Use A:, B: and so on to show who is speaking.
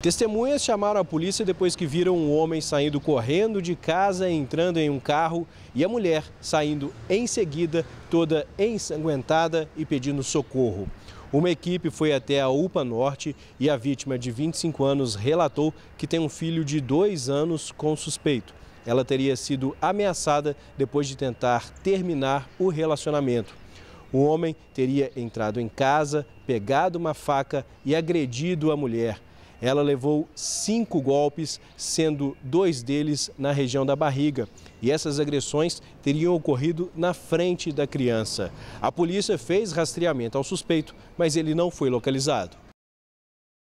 A: Testemunhas chamaram a polícia depois que viram um homem saindo correndo de casa, entrando em um carro e a mulher saindo em seguida, toda ensanguentada e pedindo socorro. Uma equipe foi até a UPA Norte e a vítima de 25 anos relatou que tem um filho de dois anos com suspeito. Ela teria sido ameaçada depois de tentar terminar o relacionamento. O homem teria entrado em casa, pegado uma faca e agredido a mulher ela levou cinco golpes, sendo dois deles na região da barriga. E essas agressões teriam ocorrido na frente da criança. A polícia fez rastreamento ao suspeito, mas ele não foi localizado.